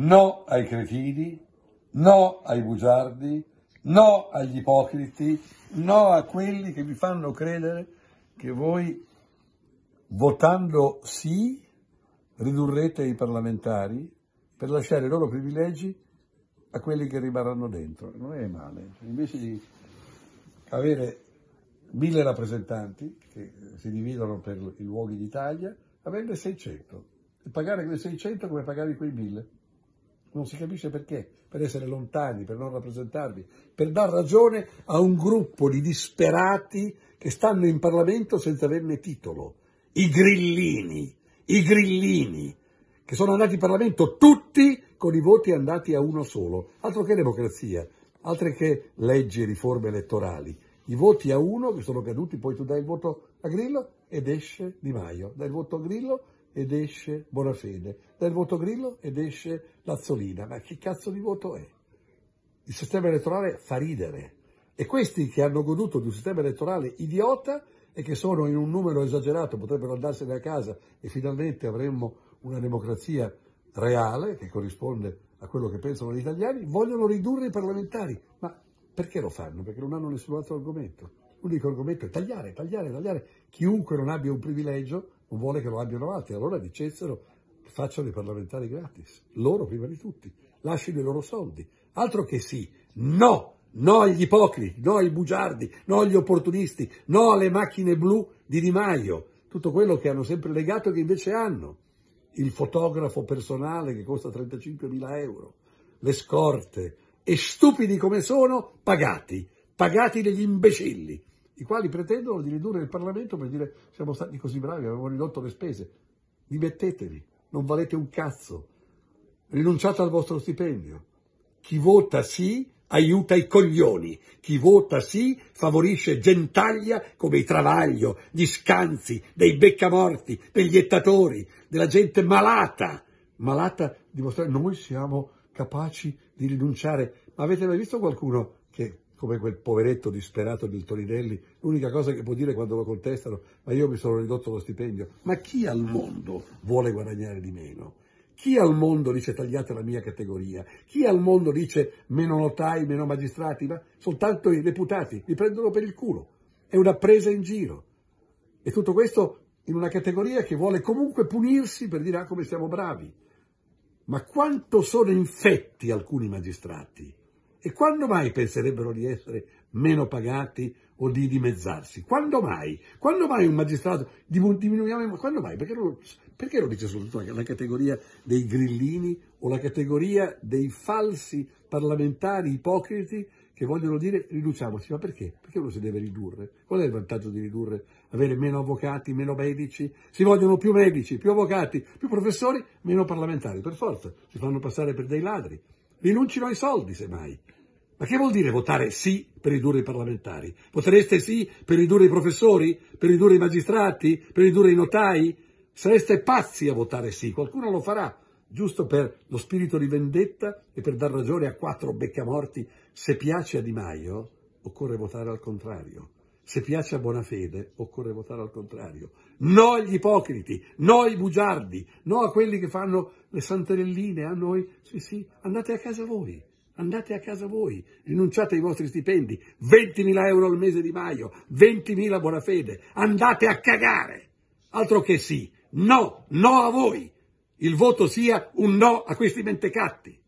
no ai cretini, no ai bugiardi, no agli ipocriti, no a quelli che vi fanno credere che voi votando sì ridurrete i parlamentari per lasciare i loro privilegi a quelli che rimarranno dentro. Non è male, invece di avere mille rappresentanti che si dividono per i luoghi d'Italia, averne 600 e pagare quei 600 come pagare quei mille non si capisce perché, per essere lontani, per non rappresentarvi, per dar ragione a un gruppo di disperati che stanno in Parlamento senza averne titolo. I grillini, i grillini, che sono andati in Parlamento tutti con i voti andati a uno solo. Altro che democrazia, altre che leggi e riforme elettorali. I voti a uno che sono caduti, poi tu dai il voto a Grillo ed esce Di Maio. Dai il voto a Grillo ed esce Bonafede, dal voto Grillo ed esce Lazzolina. Ma che cazzo di voto è? Il sistema elettorale fa ridere. E questi che hanno goduto di un sistema elettorale idiota e che sono in un numero esagerato, potrebbero andarsene a casa e finalmente avremmo una democrazia reale che corrisponde a quello che pensano gli italiani, vogliono ridurre i parlamentari. Ma perché lo fanno? Perché non hanno nessun altro argomento. L'unico argomento è tagliare, tagliare, tagliare. Chiunque non abbia un privilegio non vuole che lo abbiano altri. Allora dicessero facciano i parlamentari gratis, loro prima di tutti, lasciano i loro soldi. Altro che sì, no, no agli ipocriti, no ai bugiardi, no agli opportunisti, no alle macchine blu di Di Maio, tutto quello che hanno sempre legato e che invece hanno. Il fotografo personale che costa 35.000 euro, le scorte, e stupidi come sono, pagati, pagati degli imbecilli i quali pretendono di ridurre il Parlamento per dire siamo stati così bravi, abbiamo ridotto le spese. Dimettetevi, non valete un cazzo, rinunciate al vostro stipendio. Chi vota sì aiuta i coglioni, chi vota sì favorisce gentaglia come i Travaglio, gli Scanzi, dei beccamorti, degli ettatori, della gente malata, malata di mostrare noi siamo capaci di rinunciare. Ma avete mai visto qualcuno che come quel poveretto disperato del Toninelli, l'unica cosa che può dire quando lo contestano, ma io mi sono ridotto lo stipendio. Ma chi al mondo vuole guadagnare di meno? Chi al mondo dice tagliate la mia categoria? Chi al mondo dice meno notai, meno magistrati? Ma soltanto i deputati li prendono per il culo. È una presa in giro. E tutto questo in una categoria che vuole comunque punirsi per dire ah, come siamo bravi. Ma quanto sono infetti alcuni magistrati? E quando mai penserebbero di essere meno pagati o di dimezzarsi? Quando mai? Quando mai un magistrato diminuiamo? Quando mai? Perché lo, perché lo dice soprattutto la categoria dei grillini o la categoria dei falsi parlamentari ipocriti che vogliono dire riduciamoci, ma perché? Perché uno si deve ridurre? Qual è il vantaggio di ridurre? Avere meno avvocati, meno medici? Si vogliono più medici, più avvocati, più professori, meno parlamentari, per forza, si fanno passare per dei ladri rinuncino ai soldi, semmai. Ma che vuol dire votare sì per ridurre i parlamentari? Votereste sì per ridurre i professori? Per ridurre i magistrati? Per ridurre i notai? Sareste pazzi a votare sì, qualcuno lo farà, giusto per lo spirito di vendetta e per dar ragione a quattro beccamorti. Se piace a Di Maio, occorre votare al contrario se piace a buona fede, occorre votare al contrario. No agli ipocriti, no ai bugiardi, no a quelli che fanno le santerelline a noi. Sì, sì, andate a casa voi. Andate a casa voi, rinunciate ai vostri stipendi, 20.000 euro al mese di maio, 20.000 buona fede, andate a cagare. Altro che sì, no, no a voi. Il voto sia un no a questi mentecatti.